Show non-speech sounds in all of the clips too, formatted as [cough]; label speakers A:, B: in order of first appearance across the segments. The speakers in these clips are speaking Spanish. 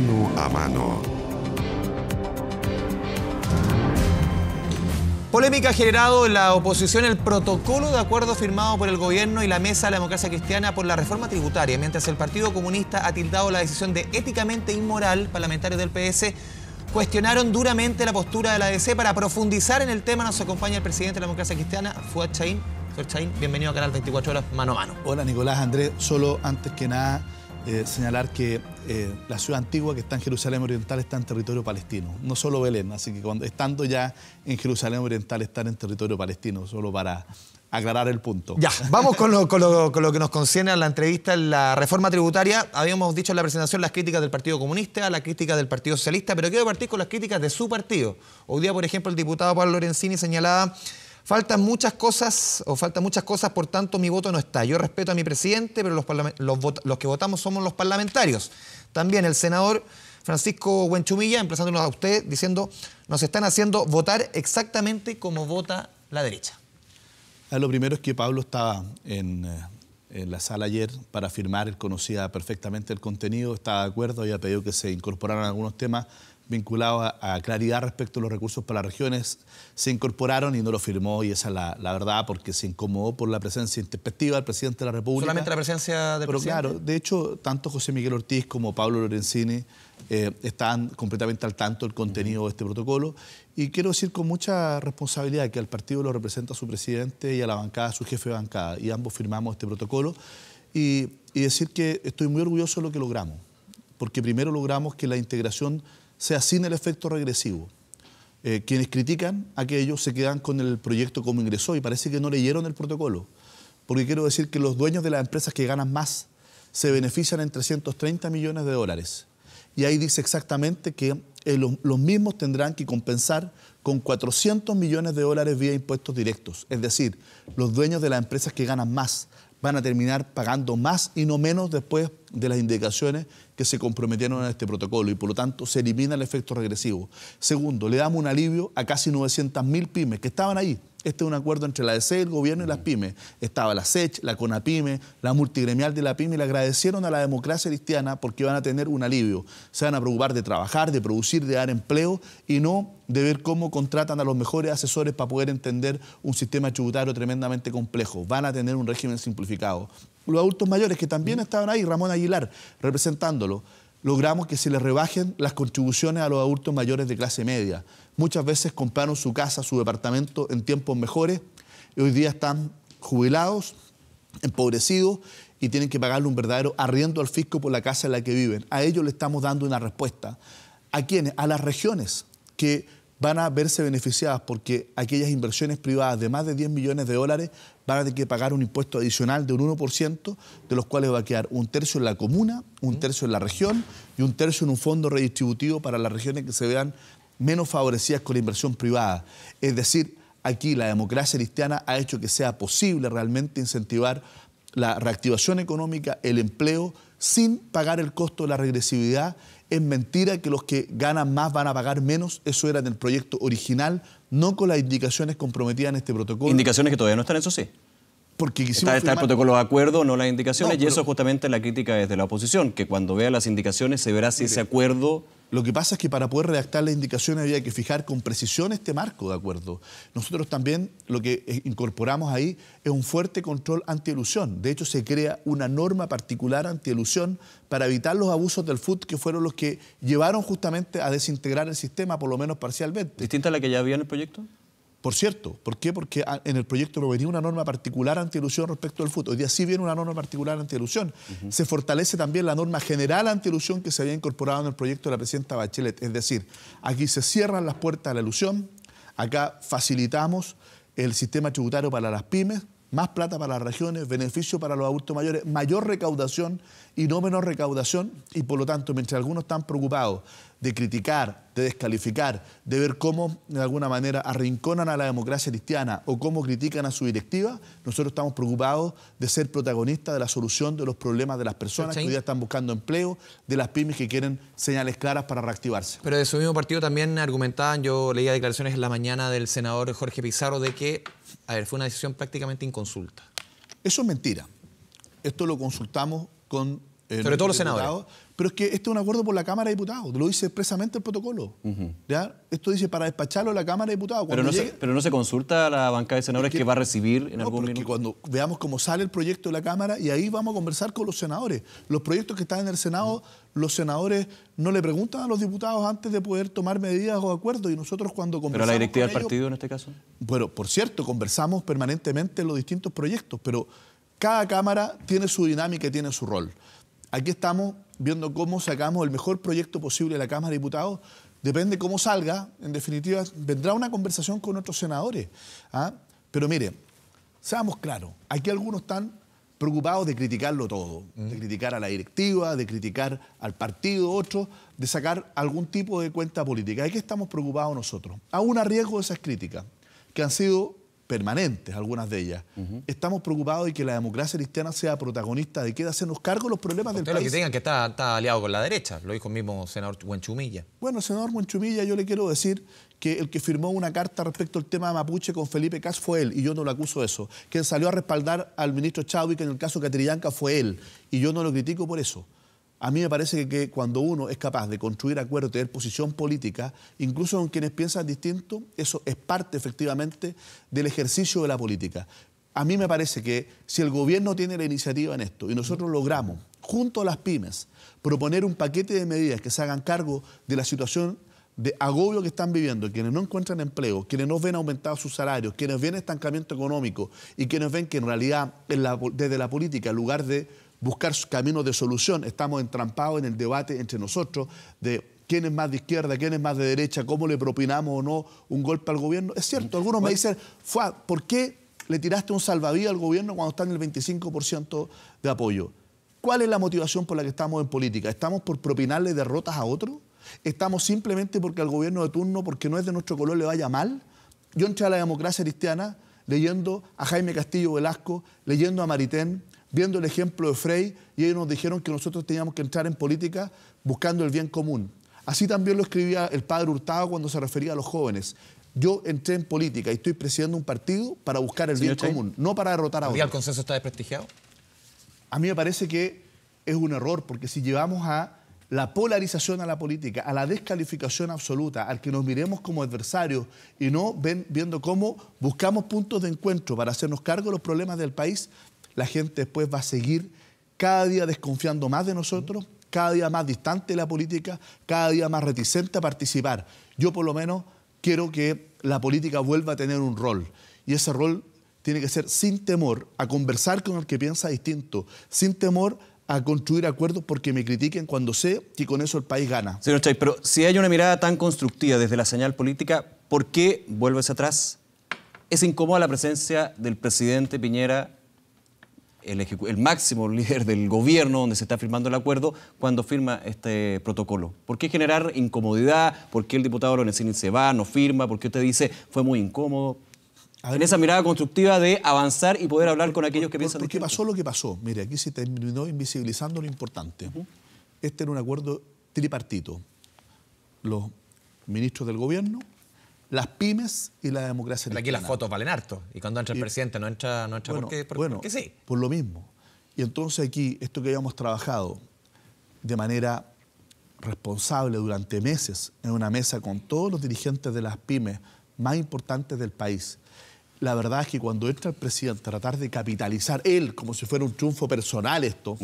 A: mano a mano.
B: Polémica ha generado en la oposición el protocolo de acuerdo firmado por el gobierno y la Mesa de la Democracia Cristiana por la reforma tributaria, mientras el Partido Comunista ha tildado la decisión de éticamente inmoral, parlamentarios del PS cuestionaron duramente la postura de la DC para profundizar en el tema. Nos acompaña el presidente de la democracia cristiana, Fuad Chaín. Señor bienvenido a Canal 24 Horas Mano a Mano.
A: Hola Nicolás, Andrés, solo antes que nada eh, señalar que eh, la ciudad antigua que está en Jerusalén Oriental está en territorio palestino, no solo Belén, así que cuando, estando ya en Jerusalén Oriental están en territorio palestino, solo para aclarar el punto. Ya, [laughs] vamos con
B: lo, con lo, que nos concierne a la entrevista en la reforma tributaria. Habíamos dicho en la presentación las críticas del Partido Comunista, las críticas del Partido Socialista, pero quiero partir con las críticas de su partido. Hoy día, por ejemplo, el diputado Pablo Lorenzini señalaba Faltan muchas cosas, o faltan muchas cosas, por tanto mi voto no está. Yo respeto a mi presidente, pero los, los, los que votamos somos los parlamentarios. También el senador Francisco Huenchumilla, empezándonos a usted, diciendo, nos están haciendo votar exactamente como
A: vota la derecha. Ah, lo primero es que Pablo estaba en, eh, en la sala ayer para firmar, él conocía perfectamente el contenido, estaba de acuerdo, ha pedido que se incorporaran algunos temas vinculado a, claridad respecto a los recursos para las regiones se incorporaron y no lo firmó y esa es la, la verdad porque se incomodó por la presencia intempestiva del presidente de la República. Solamente la presencia del Pero claro, de hecho, tanto José Miguel Ortiz como Pablo Lorenzini eh, están completamente al tanto del contenido de este protocolo y quiero decir con mucha responsabilidad que al partido lo representa su presidente y a la bancada su jefe de bancada y ambos firmamos este protocolo y, y decir que estoy muy orgulloso de lo que logramos porque primero logramos que la integración se sin el efecto regresivo. Eh, quienes critican a que ellos se quedan con el proyecto como ingresó y parece que no leyeron el protocolo. Porque quiero decir que los dueños de las empresas que ganan más se benefician en 330 millones de dólares. Y ahí dice exactamente que eh, los, los mismos tendrán que compensar con 400 millones de dólares vía impuestos directos. Es decir, los dueños de las empresas que ganan más van a terminar pagando más y no menos después de las indicaciones que se comprometieron en este protocolo y por lo tanto se elimina el efecto regresivo. Segundo, le damos un alivio a casi 900.000 pymes que estaban ahí este es un acuerdo entre la DC, el gobierno y las mm. pymes. Estaba la SECH, la CONAPYME, la multigremial de la pyme y le agradecieron a la democracia cristiana porque van a tener un alivio. Se van a preocupar de trabajar, de producir, de dar empleo y no de ver cómo contratan a los mejores asesores para poder entender un sistema tributario tremendamente complejo. Van a tener un régimen simplificado. Los adultos mayores que también mm. estaban ahí, Ramón Aguilar representándolo logramos que se les rebajen las contribuciones a los adultos mayores de clase media. Muchas veces compraron su casa, su departamento en tiempos mejores y hoy día están jubilados, empobrecidos y tienen que pagarle un verdadero arriendo al fisco por la casa en la que viven. A ellos le estamos dando una respuesta. ¿A quiénes? A las regiones que van a verse beneficiadas porque aquellas inversiones privadas de más de 10 millones de dólares van a tener que pagar un impuesto adicional de un 1%, de los cuales va a quedar un tercio en la comuna, un mm. tercio en la región y un tercio en un fondo redistributivo para las regiones que se vean menos favorecidas con la inversión privada. Es decir, aquí la democracia cristiana ha hecho que sea posible realmente incentivar la reactivación económica, el empleo, sin pagar el costo de la regresividad es mentira que los que ganan más van a pagar menos. Eso era en el proyecto original, no con las indicaciones comprometidas en este protocolo. Indicaciones
C: que todavía no están, eso sí. Porque está, el protocolo de acuerdo, no las indicaciones, y eso justamente la crítica desde la oposición, que cuando vea las indicaciones se verá si ese acuerdo... Lo que
A: pasa es que para poder redactar las indicaciones había que fijar con precisión este marco de acuerdo. Nosotros también lo que eh, incorporamos ahí es un fuerte control anti anti-elusión. De hecho, se crea una norma particular anti elusión para evitar los abusos del FUT que fueron los que llevaron justamente a desintegrar el sistema, por lo menos parcialmente. ¿Distinta a la que ya había en el proyecto? Por cierto, ¿por qué? Porque ah, en el proyecto no venía una norma particular anti antielusión respecto al fútbol. Hoy así viene una norma particular anti-elusión. Se fortalece también la norma general antielusión que se había incorporado en el proyecto de la presidenta Bachelet. Es decir, aquí se cierran las puertas a la ilusión, acá facilitamos el sistema tributario para las pymes, más plata para las regiones, beneficio para los adultos mayores, mayor recaudación y no menos recaudación y por lo tanto, mientras algunos están preocupados de criticar, de descalificar, de ver cómo de alguna manera arrinconan a la democracia cristiana o cómo critican a su directiva, nosotros estamos preocupados de ser protagonistas de la solución de los problemas de las personas que hoy día están buscando empleo, de las pymes que quieren señales claras para reactivarse.
B: Pero de su mismo partido también argumentaban, yo leía declaraciones en la mañana del senador Jorge Pizarro de que, a ver, fue una decisión prácticamente inconsulta. Eso es mentira.
A: Esto lo consultamos con... Eh, Sobre los senadores. Pero es que este es un acuerdo por la Cámara de Diputados, lo dice expresamente el protocolo. Esto dice para despacharlo la Cámara de Diputados. Pero
C: no, se, consulta
A: a la banca de senadores que, va a recibir en algún minuto. cuando veamos cómo sale el proyecto de la Cámara y ahí vamos a conversar con los senadores. Los proyectos que están en el Senado, los senadores no le preguntan a los diputados antes de poder tomar medidas o acuerdos y nosotros cuando conversamos. ¿Pero la directiva del partido en este caso? Bueno, por cierto, conversamos permanentemente en los distintos proyectos, pero cada cámara tiene su dinámica y tiene su rol. Aquí estamos viendo cómo sacamos el mejor proyecto posible de la Cámara de Diputados. Depende cómo salga, en definitiva, vendrá una conversación con nuestros senadores. ¿ah? Pero mire, seamos claros, aquí algunos están preocupados de criticarlo todo, mm. de criticar a la directiva, de criticar al partido, otros, de sacar algún tipo de cuenta política. Aquí qué estamos preocupados nosotros? Aún a riesgo de esas críticas, que han sido permanentes, algunas de ellas. Estamos preocupados de que la democracia cristiana sea protagonista de que de hacernos cargo de los problemas Usted del lo país. que tengan
B: que está, aliado con la derecha, lo dijo el mismo senador Huenchumilla.
A: Bueno, senador Huenchumilla, yo le quiero decir que el que firmó una carta respecto al tema de Mapuche con Felipe Cas fue él, y yo no lo acuso de eso. Quien salió a respaldar al ministro Chávez en el caso Catrillanca fue él, y yo no lo critico por eso. A mí me parece que, cuando uno es capaz de construir acuerdos, tener posición política, incluso con quienes piensan distinto, eso es parte efectivamente del ejercicio de la política. A mí me parece que si el gobierno tiene la iniciativa en esto y nosotros logramos, junto a las pymes, proponer un paquete de medidas que se hagan cargo de la situación de agobio que están viviendo, quienes no encuentran empleo, quienes no ven aumentados sus salarios, quienes ven estancamiento económico y quienes ven que en realidad desde la política, en lugar de buscar caminos de solución. Estamos entrampados en el debate entre nosotros de quién es más de izquierda, quién es más de derecha, cómo le propinamos o no un golpe al gobierno. Es cierto, mm. algunos me dicen, Fua, ¿por qué le tiraste un salvavidas al gobierno cuando está en el 25% de apoyo? ¿Cuál es la motivación por la que estamos en política? ¿Estamos por propinarle derrotas a otros? ¿Estamos simplemente porque al gobierno de turno, porque no es de nuestro color, le vaya mal? Yo entré a la democracia cristiana leyendo a Jaime Castillo Velasco, leyendo a Maritén, viendo el ejemplo de Frey, y ellos nos dijeron que nosotros teníamos que entrar en política buscando el bien común. Así también lo escribía el padre Hurtado cuando se refería a los jóvenes. Yo entré en política y estoy presidiendo un partido para buscar el bien común, no para derrotar a ¿Y el
B: consenso está desprestigiado?
A: A mí me parece que es un error, porque si llevamos a la polarización a la política, a la descalificación absoluta, al que nos miremos como adversarios y no viendo cómo buscamos puntos de encuentro para hacernos cargo de los problemas del país, la gente después va a seguir cada día desconfiando más de nosotros, cada día más distante de la política, cada día más reticente a participar. Yo por lo menos quiero que la política vuelva a tener un rol y ese rol tiene que ser sin temor a conversar con el que piensa distinto, sin temor a construir acuerdos porque me critiquen cuando sé que con eso el país gana.
C: Señor Chay, pero si hay una mirada tan constructiva desde la señal política, ¿por qué vuelves atrás? ¿Es incómoda la presencia del presidente Piñera el, máximo líder del gobierno donde se está firmando el acuerdo cuando firma este protocolo? ¿Por qué generar incomodidad? ¿Por qué el diputado Lorenzini se va, no firma? ¿Por qué usted dice fue muy incómodo?
A: en esa mirada constructiva de avanzar y poder hablar con aquellos que piensan... Porque pasó lo que pasó. Mire, aquí se terminó invisibilizando lo importante. Este era un acuerdo tripartito. Los ministros del gobierno, las pymes y la democracia. Pero aquí las fotos valen harto. Y cuando entra el presidente no entra, no entra bueno, porque, bueno, sí. Por lo mismo. Y entonces aquí, esto que habíamos trabajado de manera responsable durante meses en una mesa con todos los dirigentes de las pymes más importantes del país. La verdad es que cuando entra el presidente a tratar de capitalizar él como si fuera un triunfo personal esto,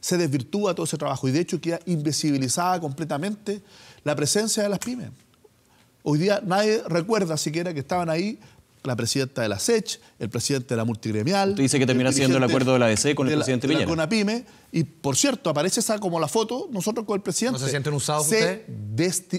A: se desvirtúa todo ese trabajo y de hecho queda invisibilizada completamente la presencia de las pymes. Hoy día nadie recuerda siquiera que estaban ahí la presidenta de la SECH, el presidente de la multigremial. dice que termina siendo el acuerdo de la ADC con el presidente Viñera Con la PYME. Y por cierto, aparece esa como la foto, nosotros con el presidente. ¿No se sienten usados se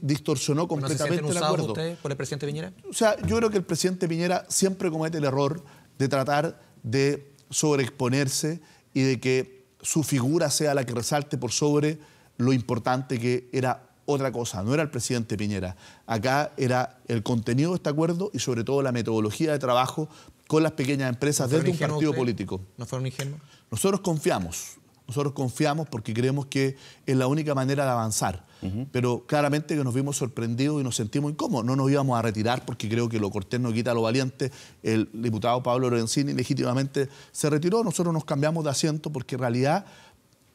A: distorsionó completamente ¿No se el acuerdo. usted
B: con el presidente Piñera?
A: O sea, yo creo que el presidente Piñera siempre comete el error de tratar de sobreexponerse y de que su figura sea la que resalte por sobre lo importante que era otra cosa, no era el presidente Piñera. Acá era el contenido de este acuerdo y sobre todo la metodología de trabajo con las pequeñas empresas ¿No desde un partido político. ¿No fueron ingenuos? Nosotros confiamos, nosotros confiamos porque creemos que es la única manera de avanzar. Pero claramente que nos vimos sorprendidos y nos sentimos incómodos. No nos íbamos a retirar porque creo que lo cortés no quita lo valiente. El diputado Pablo Lorenzini legítimamente se retiró. Nosotros nos cambiamos de asiento porque en realidad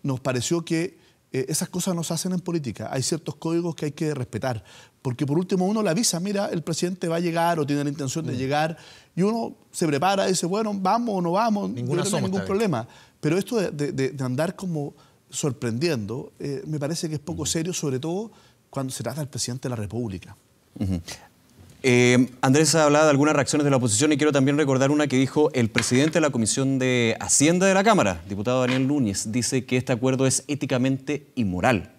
A: nos pareció que eh, esas cosas no se hacen en política. Hay ciertos códigos que hay que respetar. Porque por último uno le avisa, mira, el presidente va a llegar o tiene la intención de mm. llegar. Y uno se prepara y dice, bueno, vamos o no vamos, Ninguna no ningún problema. Pero esto de, andar como sorprendiendo eh, me parece que es poco serio, sobre todo cuando se trata del presidente de la República.
C: Eh, Andrés ha hablado de algunas reacciones de la oposición y quiero también recordar una que dijo el presidente de la Comisión de Hacienda de la Cámara, diputado Daniel Núñez, dice que este acuerdo es éticamente inmoral.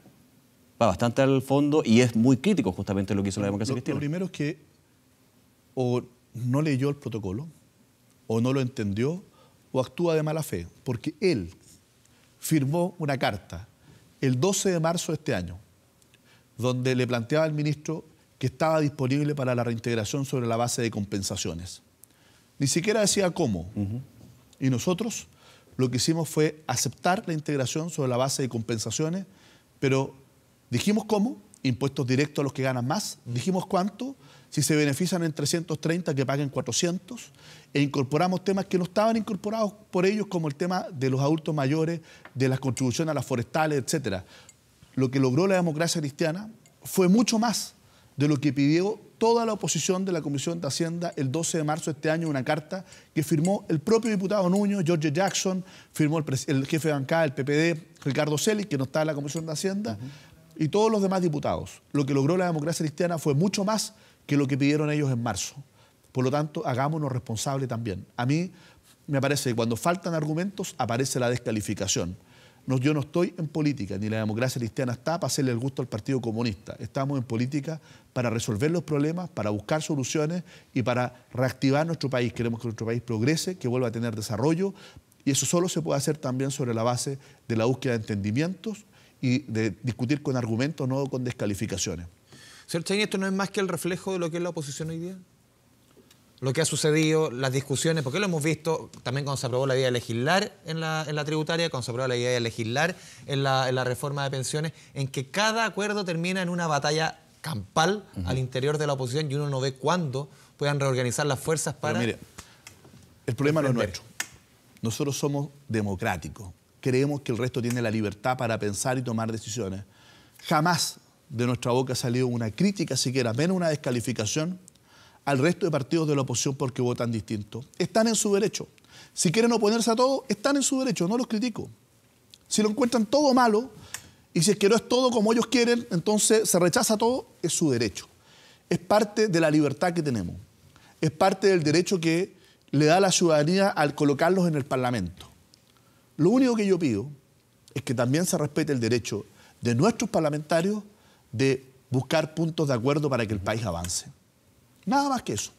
C: Va bastante al fondo y es muy crítico justamente lo que hizo la democracia cristiana. Lo
A: primero es que o no leyó el protocolo, o no lo entendió, o actúa de mala fe, porque él firmó una carta el 12 de marzo de este año, donde le planteaba al ministro que estaba disponible para la reintegración sobre la base de compensaciones. Ni siquiera decía cómo. Y nosotros lo que hicimos fue aceptar la integración sobre la base de compensaciones, pero dijimos cómo, impuestos directos a los que ganan más, dijimos cuánto, si se benefician en 330 que paguen 400, e incorporamos temas que no estaban incorporados por ellos, como el tema de los adultos mayores, de las contribuciones a las forestales, etc. Lo que logró la democracia cristiana fue mucho más de lo que pidió toda la oposición de la Comisión de Hacienda el 12 de marzo de este año, una carta que firmó el propio diputado Nuño, George Jackson, firmó el, jefe de bancada del PPD, Ricardo Celis, que no está en la Comisión de Hacienda, y todos los demás diputados. Lo que logró la democracia cristiana fue mucho más que lo que pidieron ellos en marzo. Por lo tanto, hagámonos responsables también. A mí me parece que cuando faltan argumentos aparece la descalificación yo no estoy en política, ni la democracia cristiana está para hacerle el gusto al Partido Comunista. Estamos en política para resolver los problemas, para buscar soluciones y para reactivar nuestro país. Queremos que nuestro país progrese, que vuelva a tener desarrollo. Y eso solo se puede hacer también sobre la base de la búsqueda de entendimientos y de discutir con argumentos, no con descalificaciones.
B: Señor ¿esto no es más que el reflejo de lo que es la oposición hoy día? lo que ha sucedido, las discusiones, porque lo hemos visto también cuando se aprobó la idea de legislar en la, tributaria, cuando se aprobó la idea de legislar en la, reforma de pensiones, en que cada acuerdo termina en una batalla campal al interior de la oposición y uno no ve cuándo puedan reorganizar las fuerzas
A: para... mire, el problema no es nuestro. Nosotros somos democráticos. Creemos que el resto tiene la libertad para pensar y tomar decisiones. Jamás de nuestra boca ha salido una crítica, siquiera menos una descalificación al resto de partidos de la oposición porque votan distinto. Están en su derecho. Si quieren oponerse a todo, están en su derecho, no los critico. Si lo encuentran todo malo y si es que no es todo como ellos quieren, entonces se rechaza todo, es su derecho. Es parte de la libertad que tenemos. Es parte del derecho que le da la ciudadanía al colocarlos en el Parlamento. Lo único que yo pido es que también se respete el derecho de nuestros parlamentarios de buscar puntos de acuerdo para que el país avance. Nada más que eso.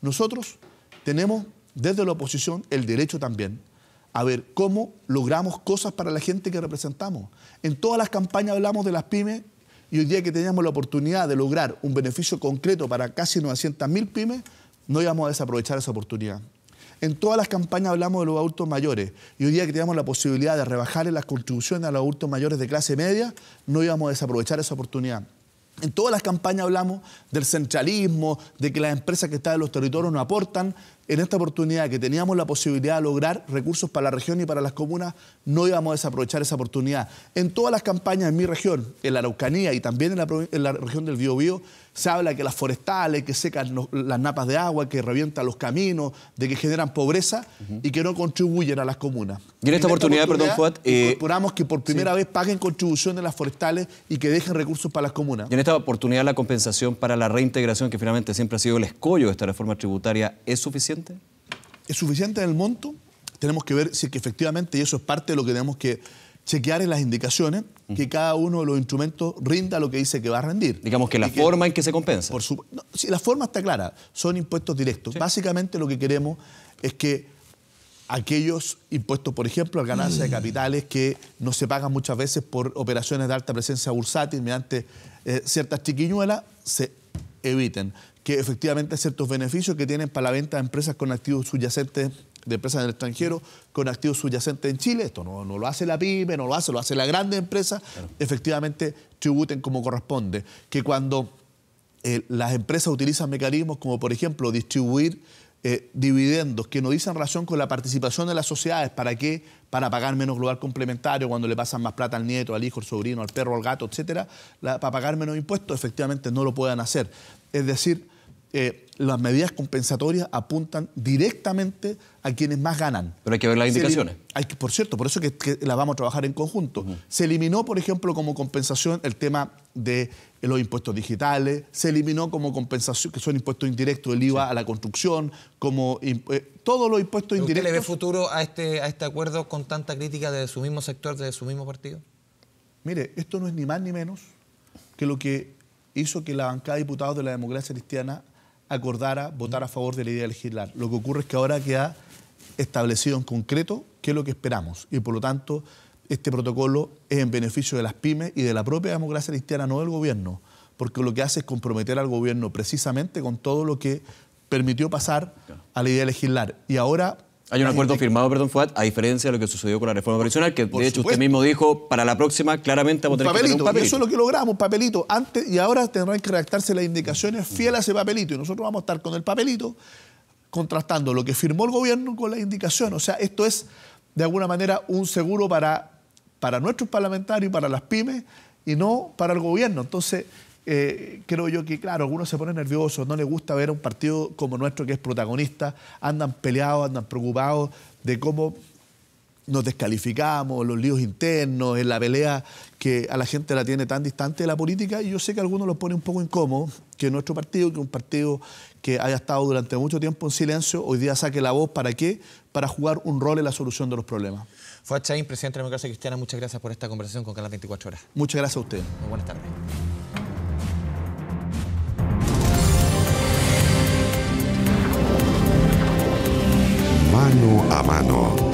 A: Nosotros tenemos desde la oposición el derecho también a ver cómo logramos cosas para la gente que representamos. En todas las campañas hablamos de las pymes y hoy día que teníamos la oportunidad de lograr un beneficio concreto para casi 900.000 pymes, no íbamos a desaprovechar esa oportunidad. En todas las campañas hablamos de los adultos mayores y hoy día que teníamos la posibilidad de rebajar las contribuciones a los adultos mayores de clase media, no íbamos a desaprovechar esa oportunidad. En todas las campañas hablamos del centralismo, de que las empresas que están en los territorios no aportan, en esta oportunidad que teníamos la posibilidad de lograr recursos para la región y para las comunas, no íbamos a desaprovechar esa oportunidad. En todas las campañas en mi región, en la Araucanía y también en la, región del Biobío, se habla que las forestales, que secan las napas de agua, que revientan los caminos, de que generan pobreza y que no contribuyen a las comunas. Y en esta, oportunidad, perdón, Juan, Eh, incorporamos que por primera vez paguen contribuciones de las forestales y que dejen recursos para las comunas. Y en
C: esta oportunidad la compensación para la reintegración, que finalmente siempre ha sido el escollo de esta reforma tributaria, ¿es
A: suficiente? ¿Es suficiente en el monto? Tenemos que ver si que efectivamente, y eso es parte de lo que tenemos que chequear en las indicaciones, que cada uno de los instrumentos rinda lo que dice que va a rendir. Digamos que la forma en que se compensa. Por si la forma está clara, son impuestos directos. Básicamente lo que queremos es que aquellos impuestos, por ejemplo, a ganancia de mm. capitales que no se pagan muchas veces por operaciones de alta presencia bursátil mediante eh, ciertas chiquiñuelas, se eviten que efectivamente ciertos beneficios que tienen para la venta de empresas con activos subyacentes de empresas en el extranjero con activos subyacentes en Chile. Esto no, lo hace la pyme, no lo hace, lo hace la grande empresa. Efectivamente, tributen como corresponde. Que cuando eh, las empresas utilizan mecanismos como, por ejemplo, distribuir eh, dividendos que no dicen relación con la participación de las sociedades. ¿Para qué? Para pagar menos global complementario cuando le pasan más plata al nieto, al hijo, al sobrino, al perro, al gato, etcétera, para pagar menos impuestos, efectivamente no lo puedan hacer. Es decir, eh, las medidas compensatorias apuntan directamente a quienes más ganan. Pero
C: hay que ver las indicaciones.
A: Hay que, por cierto, por eso que, las vamos a trabajar en conjunto. Se eliminó, por ejemplo, como compensación el tema de los impuestos digitales, se eliminó como compensación, que son impuestos indirectos, el IVA a la construcción, como eh, todos los impuestos indirectos. ¿Usted le ve
B: futuro a este, a este acuerdo con tanta crítica de su mismo sector, de su mismo partido?
A: Mire, esto no es ni más ni menos que lo que hizo que la bancada de diputados de la democracia cristiana acordara votar a favor de la idea de legislar. Lo que ocurre es que ahora queda establecido en concreto qué es lo que esperamos y por lo tanto este protocolo es en beneficio de las pymes y de la propia democracia cristiana, no del gobierno, porque lo que hace es comprometer al gobierno precisamente con todo lo que permitió pasar a la idea de legislar. Y ahora
C: hay un acuerdo firmado, perdón, Fuat, a diferencia de lo que sucedió con la reforma profesional, que de hecho usted mismo dijo, para la próxima claramente vamos a que tener un papelito. eso es lo
A: que logramos, papelito. Antes y ahora tendrán que redactarse las indicaciones fiel a ese papelito. Y nosotros vamos a estar con el papelito contrastando lo que firmó el gobierno con la indicación. O sea, esto es de alguna manera un seguro para, para nuestros parlamentarios, para las pymes y no para el gobierno. Entonces, eh, creo yo que, claro, algunos se ponen nerviosos, no les gusta ver a un partido como nuestro que es protagonista, andan peleados, andan preocupados de cómo nos descalificamos, los líos internos, en la pelea que a la gente la tiene tan distante de la política, y yo sé que a algunos los pone un poco incómodo que nuestro partido, que un partido que haya estado durante mucho tiempo en silencio, hoy día saque la voz, ¿para qué? Para jugar un rol en la solución de los problemas.
B: fue Chain, presidente de la Democracia Cristiana, muchas gracias por esta conversación con Canal 24 Horas.
A: Muchas gracias a usted. Muy buenas tardes. mano a mano